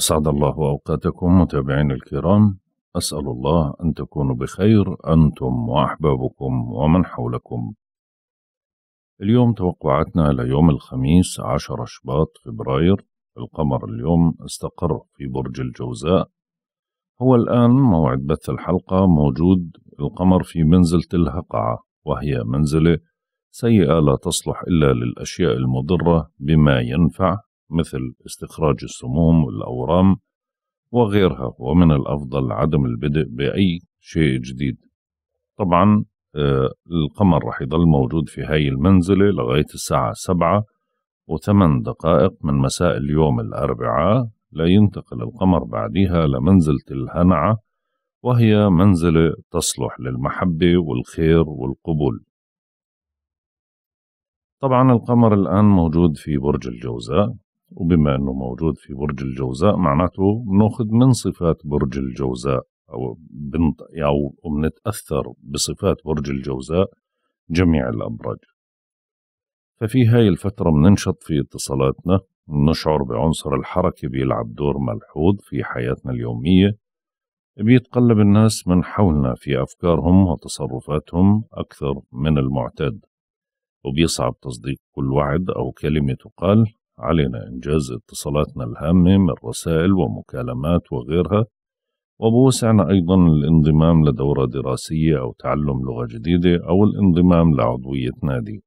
أسعد الله أوقاتكم متابعين الكرام أسأل الله أن تكونوا بخير أنتم وأحبابكم ومن حولكم اليوم توقعاتنا ليوم الخميس عشر شباط فبراير القمر اليوم استقر في برج الجوزاء هو الآن موعد بث الحلقة موجود القمر في منزلة الهقعة وهي منزلة سيئة لا تصلح إلا للأشياء المضرة بما ينفع مثل استخراج السموم والأورام وغيرها ومن الأفضل عدم البدء بأي شيء جديد طبعا آه، القمر رح يضل موجود في هاي المنزلة لغاية الساعة سبعة وثمان دقائق من مساء اليوم الأربعاء لا ينتقل القمر بعدها لمنزلة الهنعة وهي منزلة تصلح للمحبة والخير والقبول طبعا القمر الآن موجود في برج الجوزاء وبما أنه موجود في برج الجوزاء معناته بناخذ من صفات برج الجوزاء أو بنت أو بنتأثر بصفات برج الجوزاء جميع الأبراج ففي هاي الفترة بننشط في اتصالاتنا بنشعر بعنصر الحركة بيلعب دور ملحوظ في حياتنا اليومية بيتقلب الناس من حولنا في أفكارهم وتصرفاتهم أكثر من المعتاد وبيصعب تصديق كل وعد أو كلمة تقال علينا إنجاز اتصالاتنا الهامة من رسائل ومكالمات وغيرها وبوسعنا أيضا الانضمام لدورة دراسية أو تعلم لغة جديدة أو الانضمام لعضوية نادي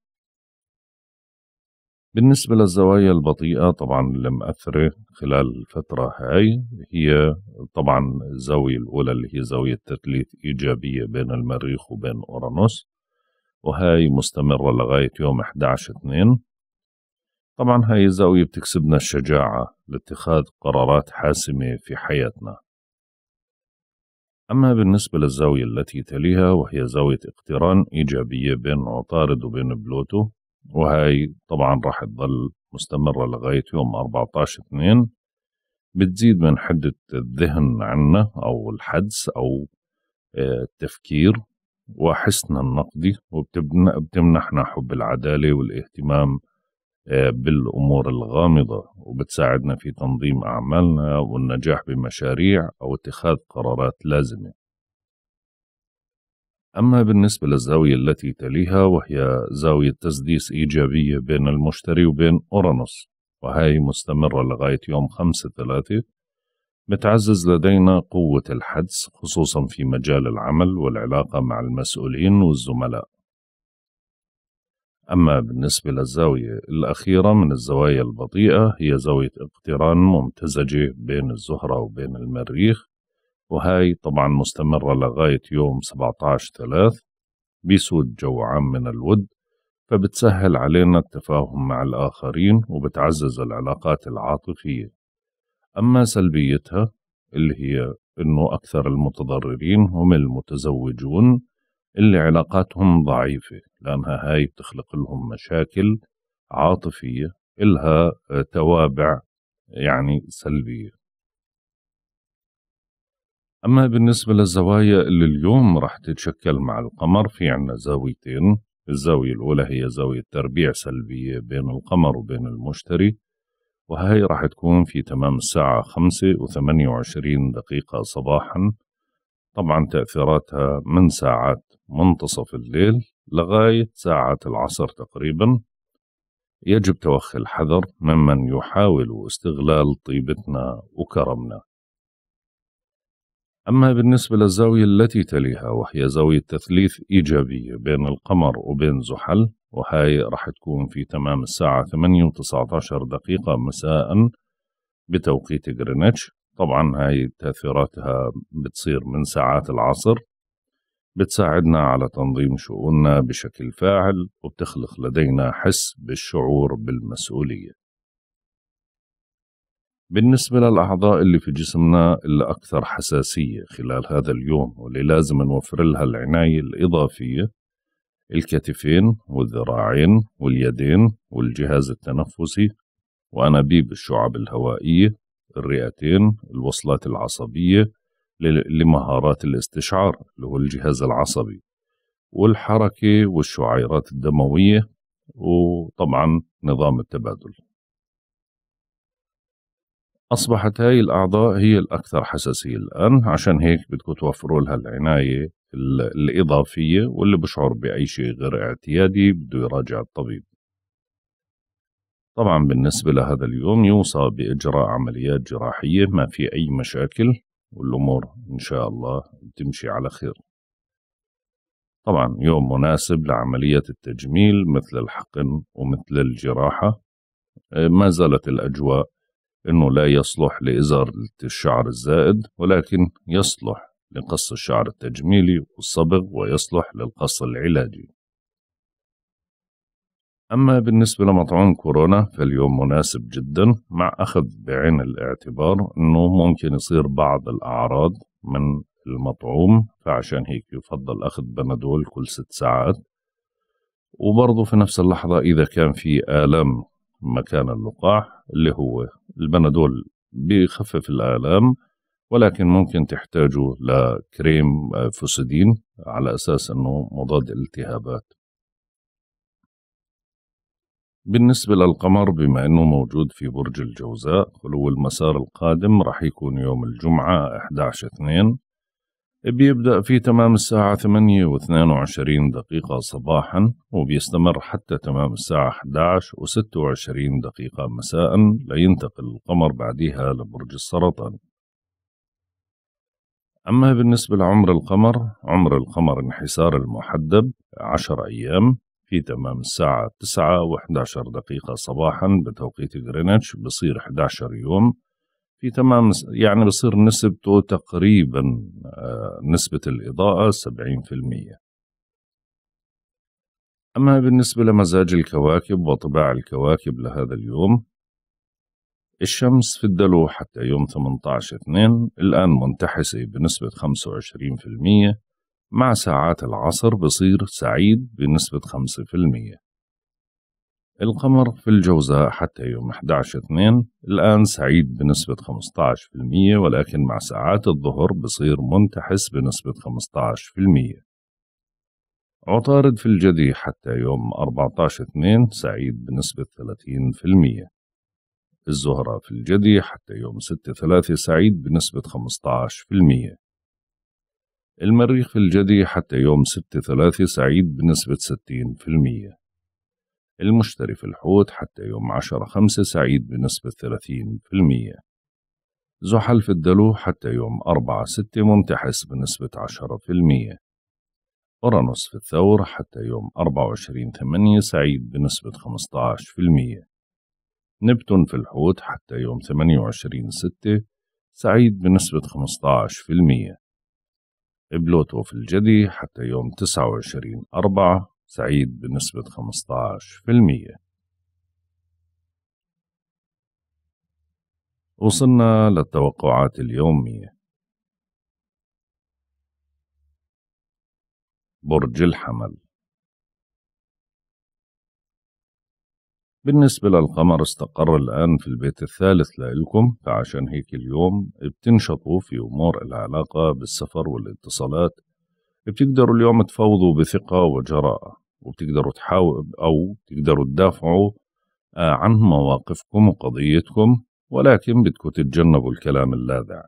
بالنسبة للزوايا البطيئة طبعا اللي مأثرة خلال الفترة هاي هي طبعا الزاوية الأولى اللي هي زاوية تثليث إيجابية بين المريخ وبين أورانوس وهاي مستمرة لغاية يوم 11 2 طبعا هاي الزاوية بتكسبنا الشجاعة لاتخاذ قرارات حاسمة في حياتنا أما بالنسبة للزاوية التي تليها وهي زاوية اقتران إيجابية بين عطارد وبين بلوتو وهي طبعا راح تظل مستمرة لغاية يوم 14 2 بتزيد من حدة الذهن عنا أو الحدس أو آه، التفكير وحسنا النقدي وبتمنحنا حب العدالة والاهتمام بالامور الغامضه وبتساعدنا في تنظيم اعمالنا والنجاح بمشاريع او اتخاذ قرارات لازمه. اما بالنسبه للزاويه التي تليها وهي زاويه تسديس ايجابيه بين المشتري وبين اورانوس وهي مستمره لغايه يوم 5 3 بتعزز لدينا قوة الحدس خصوصا في مجال العمل والعلاقة مع المسؤولين والزملاء أما بالنسبة للزاوية الأخيرة من الزوايا البطيئة هي زاوية اقتران ممتزجة بين الزهرة وبين المريخ وهاي طبعا مستمرة لغاية يوم 17 3 بيسود جو عام من الود فبتسهل علينا التفاهم مع الآخرين وبتعزز العلاقات العاطفية أما سلبيتها اللي هي أنه أكثر المتضررين هم المتزوجون اللي علاقاتهم ضعيفة لأنها هاي بتخلق لهم مشاكل عاطفية إلها توابع يعني سلبية أما بالنسبة للزوايا اللي اليوم راح تتشكل مع القمر في عنا زاويتين الزاوية الأولى هي زاوية تربيع سلبية بين القمر وبين المشتري وهي راح تكون في تمام الساعة خمسة وثمانية وعشرين دقيقة صباحا طبعا تأثيراتها من ساعات منتصف الليل لغاية ساعة العصر تقريبا يجب توخي الحذر ممن يحاول استغلال طيبتنا وكرمنا أما بالنسبة للزاوية التي تليها وهي زاوية تثليث إيجابية بين القمر وبين زحل وهاي راح تكون في تمام الساعة 8 و19 دقيقة مساء بتوقيت غرينتش طبعا هاي تأثيراتها بتصير من ساعات العصر بتساعدنا على تنظيم شؤوننا بشكل فاعل وبتخلق لدينا حس بالشعور بالمسؤولية بالنسبة للأعضاء اللي في جسمنا اللي أكثر حساسية خلال هذا اليوم واللي لازم نوفر لها العناية الإضافية الكتفين والذراعين واليدين والجهاز التنفسي وأنابيب الشعب الهوائية الرئتين الوصلات العصبية لمهارات الاستشعار اللي هو الجهاز العصبي والحركة والشعيرات الدموية وطبعا نظام التبادل أصبحت هاي الأعضاء هي الأكثر حساسية الآن عشان هيك بدكم توفروا لها العناية الإضافية واللي بشعر بأي شيء غير اعتيادي بده يراجع الطبيب طبعا بالنسبة لهذا اليوم يوصى بإجراء عمليات جراحية ما في أي مشاكل والأمور إن شاء الله تمشي على خير طبعا يوم مناسب لعملية التجميل مثل الحقن ومثل الجراحة آه، ما زالت الأجواء أنه لا يصلح لإزالة الشعر الزائد ولكن يصلح لقص الشعر التجميلي والصبغ ويصلح للقص العلاجي أما بالنسبة لمطعوم كورونا فاليوم مناسب جدا مع أخذ بعين الاعتبار أنه ممكن يصير بعض الأعراض من المطعوم فعشان هيك يفضل أخذ بنادول كل ست ساعات وبرضه في نفس اللحظة إذا كان في آلام مكان اللقاح اللي هو البنادول بيخفف الآلام ولكن ممكن تحتاجوا لكريم آه، فوسيدين على أساس أنه مضاد التهابات بالنسبة للقمر بما أنه موجود في برج الجوزاء خلو المسار القادم راح يكون يوم الجمعة 11 2 بيبدأ في تمام الساعة 8 و22 دقيقة صباحا وبيستمر حتى تمام الساعة 11 وستة 26 دقيقة مساء لينتقل القمر بعدها لبرج السرطان أما بالنسبة لعمر القمر عمر القمر انحسار المحدب 10 أيام في تمام الساعة 9 و11 دقيقة صباحا بتوقيت غرينتش بصير 11 يوم في تمام يعني بصير نسبته تقريبا آه، نسبة الإضاءة 70% أما بالنسبة لمزاج الكواكب وطباع الكواكب لهذا اليوم الشمس في الدلو حتى يوم 18 2 الآن منتحسة بنسبة 25% مع ساعات العصر بصير سعيد بنسبة 5% القمر في الجوزاء حتى يوم 11/2 الآن سعيد بنسبة 15% ولكن مع ساعات الظهر بصير منتحس بنسبة 15% عطارد في الجدي حتى يوم 14/2 سعيد بنسبة 30% الزهرة في الجدي حتى يوم 6/3 سعيد بنسبة المريخ الجدي حتى يوم ستة ثلاثة سعيد بنسبة ستين في المية المشتري في الحوت حتى يوم عشرة خمسة سعيد بنسبة ثلاثين في المية زحل في الدلو حتى يوم أربعة ستة ممتحس بنسبة عشرة في المية أورانوس في الثور حتى يوم أربعة وعشرين ثمانية سعيد بنسبة خمسة في المية نبتون في الحوت حتى يوم ثمانية وعشرين ستة سعيد بنسبة خمسة في المية بلوتو في الجدي حتى يوم 29 أربعة سعيد بنسبة 15% وصلنا للتوقعات اليومية برج الحمل بالنسبة للقمر استقر الآن في البيت الثالث لإلكم فعشان هيك اليوم بتنشطوا في أمور العلاقة بالسفر والاتصالات بتقدروا اليوم تفوضوا بثقة وجراءة وبتقدروا تحاول أو تقدروا تدافعوا آه، عن مواقفكم وقضيتكم ولكن بدكم تتجنبوا الكلام اللاذع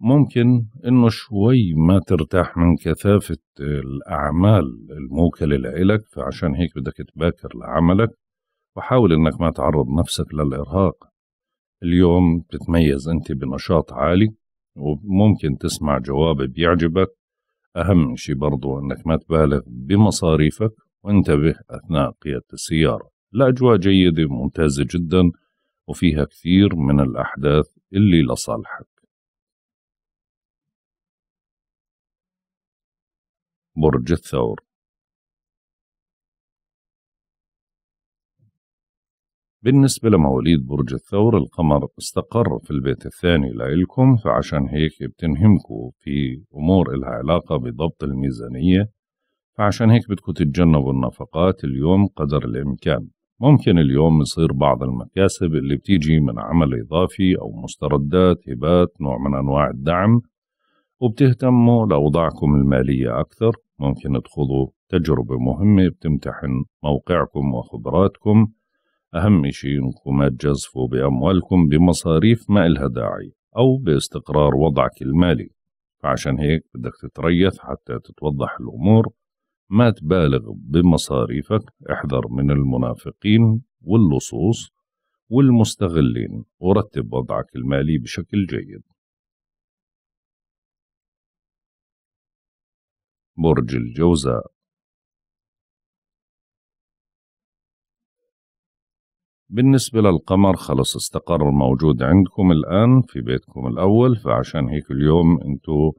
ممكن انه شوي ما ترتاح من كثافة الأعمال الموكلة لإلك فعشان هيك بدك تباكر لعملك وحاول إنك ما تعرض نفسك للإرهاق اليوم بتتميز أنت بنشاط عالي وممكن تسمع جواب بيعجبك أهم شيء برضو أنك ما تبالغ بمصاريفك وانتبه أثناء قيادة السيارة الأجواء جيدة ممتازة جدا وفيها كثير من الأحداث اللي لصالحك برج الثور بالنسبة لمواليد برج الثور القمر استقر في البيت الثاني لإلكم فعشان هيك بتنهمكوا في أمور إلها علاقة بضبط الميزانية فعشان هيك بدكم تتجنبوا النفقات اليوم قدر الإمكان ممكن اليوم يصير بعض المكاسب اللي بتيجي من عمل إضافي أو مستردات هبات نوع من أنواع الدعم وبتهتموا لأوضاعكم المالية أكثر ممكن تخوضوا تجربة مهمة بتمتحن موقعكم وخبراتكم أهم شيء إنكم ما تجازفوا بأموالكم بمصاريف ما إلها داعي أو باستقرار وضعك المالي فعشان هيك بدك تتريث حتى تتوضح الأمور ما تبالغ بمصاريفك احذر من المنافقين واللصوص والمستغلين ورتب وضعك المالي بشكل جيد برج الجوزاء بالنسبة للقمر خلص استقر موجود عندكم الآن في بيتكم الأول فعشان هيك اليوم أنتوا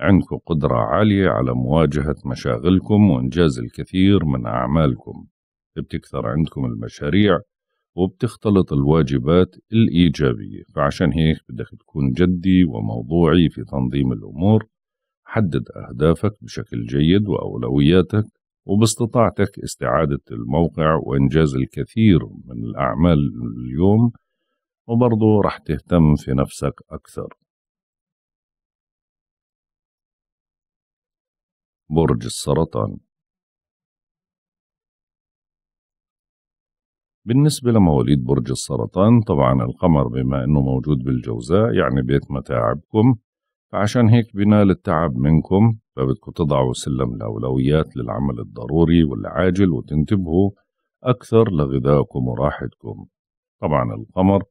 عندكم قدرة عالية على مواجهة مشاغلكم وإنجاز الكثير من أعمالكم بتكثر عندكم المشاريع وبتختلط الواجبات الإيجابية فعشان هيك بدك تكون جدي وموضوعي في تنظيم الأمور حدد أهدافك بشكل جيد وأولوياتك وباستطاعتك استعادة الموقع وإنجاز الكثير من الأعمال اليوم وبرضه راح تهتم في نفسك أكثر برج السرطان بالنسبة لمواليد برج السرطان طبعا القمر بما أنه موجود بالجوزاء يعني بيت متاعبكم فعشان هيك بنال التعب منكم فبدكم تضعوا سلم الأولويات للعمل الضروري والعاجل وتنتبهوا أكثر لغذائكم وراحتكم طبعا القمر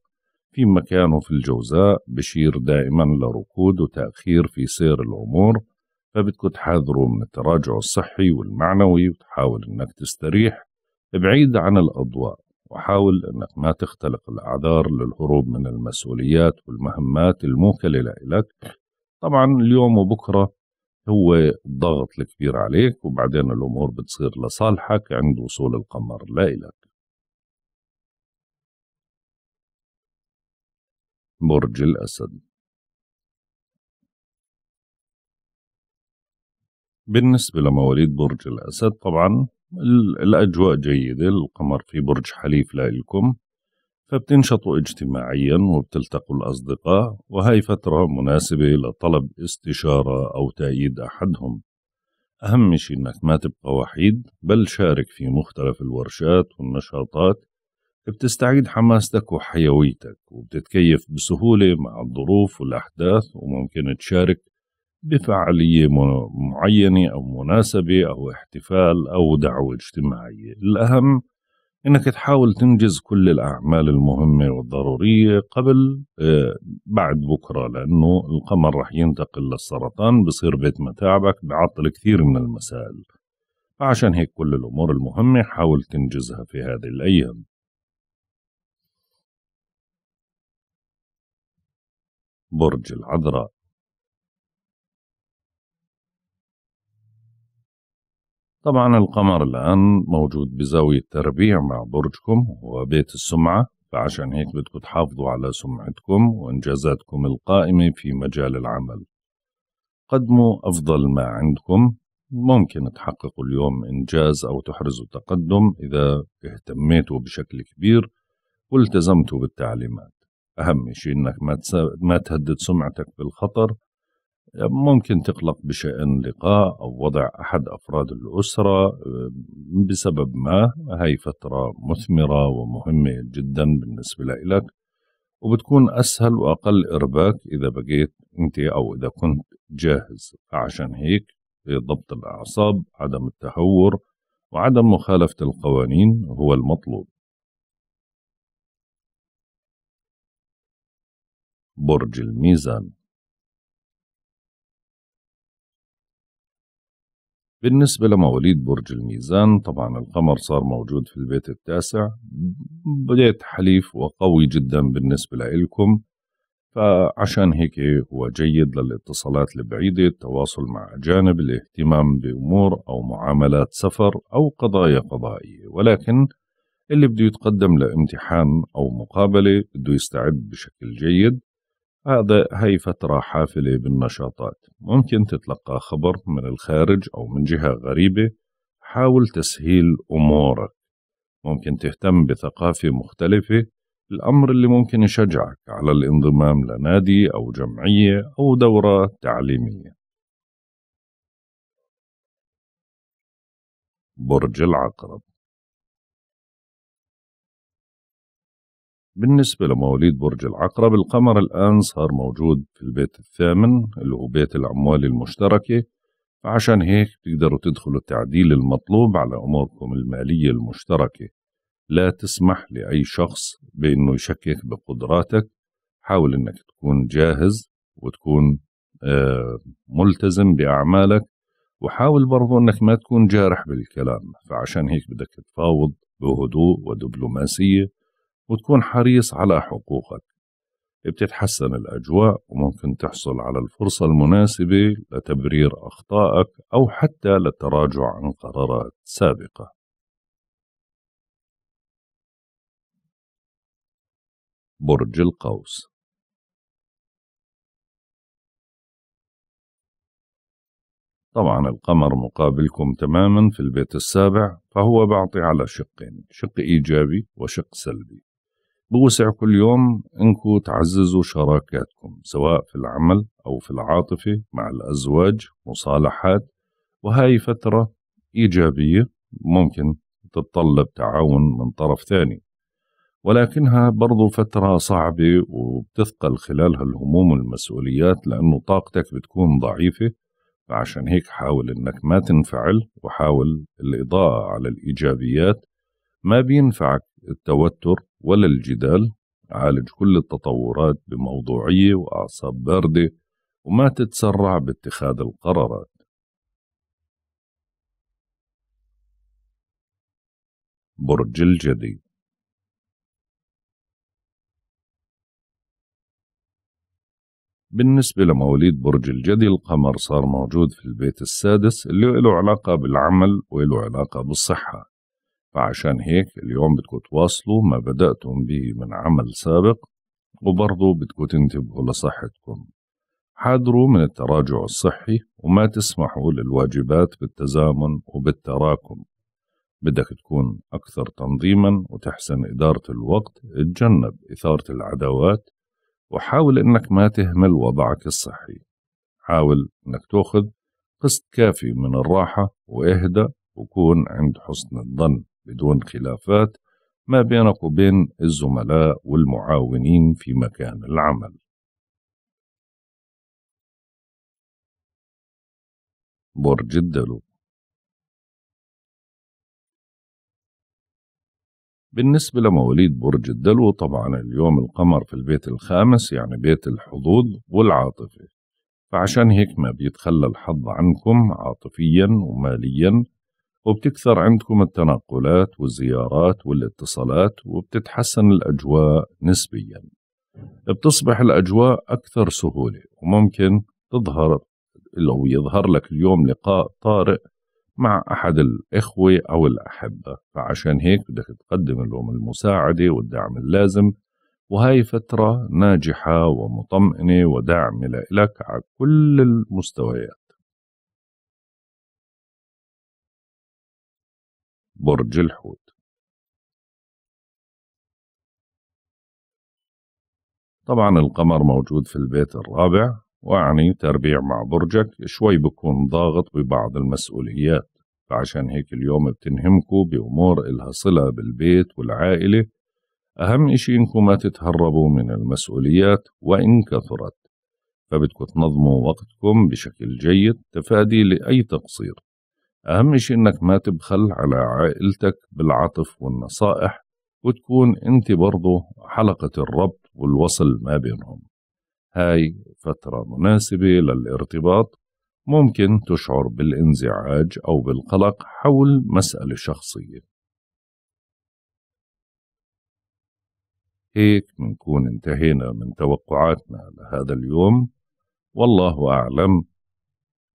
في مكانه في الجوزاء بشير دائما لركود وتأخير في سير الأمور فبدكم تحذروا من التراجع الصحي والمعنوي وتحاول أنك تستريح بعيد عن الأضواء وحاول أنك ما تختلق الأعذار للهروب من المسؤوليات والمهمات الموكلة لك طبعا اليوم وبكره هو الضغط الكبير عليك وبعدين الامور بتصير لصالحك عند وصول القمر لا الك برج الاسد بالنسبة لمواليد برج الأسد طبعا الأجواء جيدة القمر في برج حليف لإلكم فبتنشطوا اجتماعيا وبتلتقوا الأصدقاء وهي فترة مناسبة لطلب استشارة أو تأييد أحدهم أهم شيء إنك ما تبقى وحيد بل شارك في مختلف الورشات والنشاطات بتستعيد حماستك وحيويتك وبتتكيف بسهولة مع الظروف والأحداث وممكن تشارك بفعالية معينة أو مناسبة أو احتفال أو دعوة اجتماعية الأهم انك تحاول تنجز كل الاعمال المهمه والضروريه قبل آه، بعد بكره لانه القمر رح ينتقل للسرطان بصير بيت متاعبك بعطل كثير من المسائل فعشان هيك كل الامور المهمه حاول تنجزها في هذه الايام برج العذراء طبعا القمر الآن موجود بزاوية تربيع مع برجكم وبيت بيت السمعة فعشان هيك بدكم تحافظوا على سمعتكم وإنجازاتكم القائمة في مجال العمل قدموا أفضل ما عندكم ممكن تحققوا اليوم إنجاز أو تحرزوا تقدم إذا اهتميتوا بشكل كبير والتزمتوا بالتعليمات أهم شيء إنك ما تهدد سمعتك بالخطر ممكن تقلق بشأن لقاء أو وضع أحد أفراد الأسرة آه، بسبب ما هاي فترة مثمرة ومهمة جدا بالنسبة لإلك وبتكون أسهل وأقل إرباك إذا بقيت أنت أو إذا كنت جاهز عشان هيك ضبط الأعصاب عدم التهور وعدم مخالفة القوانين هو المطلوب برج الميزان بالنسبة لمواليد برج الميزان طبعا القمر صار موجود في البيت التاسع بديت حليف وقوي جدا بالنسبة لإلكم فعشان هيك هو جيد للاتصالات البعيدة التواصل مع أجانب الاهتمام بأمور أو معاملات سفر أو قضايا قضائية ولكن اللي بده يتقدم لامتحان أو مقابلة بده يستعد بشكل جيد هذا هي فترة حافلة بالنشاطات ممكن تتلقى خبر من الخارج أو من جهة غريبة حاول تسهيل أمورك ممكن تهتم بثقافة مختلفة الأمر اللي ممكن يشجعك على الانضمام لنادي أو جمعية أو دورة تعليمية برج العقرب بالنسبة لمواليد برج العقرب القمر الآن صار موجود في البيت الثامن اللي هو بيت الأموال المشتركة فعشان هيك بتقدروا تدخلوا التعديل المطلوب على أموركم المالية المشتركة لا تسمح لأي شخص بأنه يشكك بقدراتك حاول أنك تكون جاهز وتكون آه، ملتزم بأعمالك وحاول برضو أنك ما تكون جارح بالكلام فعشان هيك بدك تفاوض بهدوء ودبلوماسية وتكون حريص على حقوقك بتتحسن الأجواء وممكن تحصل على الفرصة المناسبة لتبرير أخطائك أو حتى للتراجع عن قرارات سابقة برج القوس طبعا القمر مقابلكم تماما في البيت السابع فهو بعطي على شقين شق إيجابي وشق سلبي بوسع كل يوم انكم تعززوا شراكاتكم سواء في العمل او في العاطفه مع الازواج مصالحات وهاي فتره ايجابيه ممكن تتطلب تعاون من طرف ثاني ولكنها برضو فترة صعبة وبتثقل خلالها الهموم والمسؤوليات لأنه طاقتك بتكون ضعيفة فعشان هيك حاول أنك ما تنفعل وحاول الإضاءة على الإيجابيات ما بينفعك التوتر ولا الجدال عالج كل التطورات بموضوعية وأعصاب باردة وما تتسرع باتخاذ القرارات برج الجدي بالنسبة لمواليد برج الجدي القمر صار موجود في البيت السادس اللي له علاقة بالعمل وله علاقة بالصحة فعشان هيك اليوم بدكم تواصلوا ما بدأتم به من عمل سابق وبرضه بدكم تنتبهوا لصحتكم حاذروا من التراجع الصحي وما تسمحوا للواجبات بالتزامن وبالتراكم بدك تكون أكثر تنظيما وتحسن إدارة الوقت اتجنب إثارة العداوات وحاول إنك ما تهمل وضعك الصحي حاول إنك تأخذ قسط كافي من الراحة واهدى وكون عند حسن الظن بدون خلافات ما بينك وبين الزملاء والمعاونين في مكان العمل برج الدلو بالنسبة لمواليد برج الدلو طبعا اليوم القمر في البيت الخامس يعني بيت الحظوظ والعاطفة فعشان هيك ما بيتخلى الحظ عنكم عاطفيا وماليا وبتكثر عندكم التنقلات والزيارات والاتصالات وبتتحسن الأجواء نسبيا بتصبح الأجواء أكثر سهولة وممكن تظهر لو يظهر لك اليوم لقاء طارئ مع أحد الإخوة أو الأحبة فعشان هيك بدك تقدم لهم المساعدة والدعم اللازم وهاي فترة ناجحة ومطمئنة وداعمة لك على كل المستويات برج الحوت طبعا القمر موجود في البيت الرابع وأعني تربيع مع برجك شوي بكون ضاغط ببعض المسؤوليات فعشان هيك اليوم بتنهمكوا بأمور إلها صلة بالبيت والعائلة أهم إشي إنكم ما تتهربوا من المسؤوليات وإن كثرت فبدكم تنظموا وقتكم بشكل جيد تفادي لأي تقصير أهم شيء إنك ما تبخل على عائلتك بالعطف والنصائح وتكون أنت برضه حلقة الربط والوصل ما بينهم هاي فترة مناسبة للارتباط ممكن تشعر بالانزعاج أو بالقلق حول مسألة شخصية هيك منكون انتهينا من توقعاتنا لهذا اليوم والله أعلم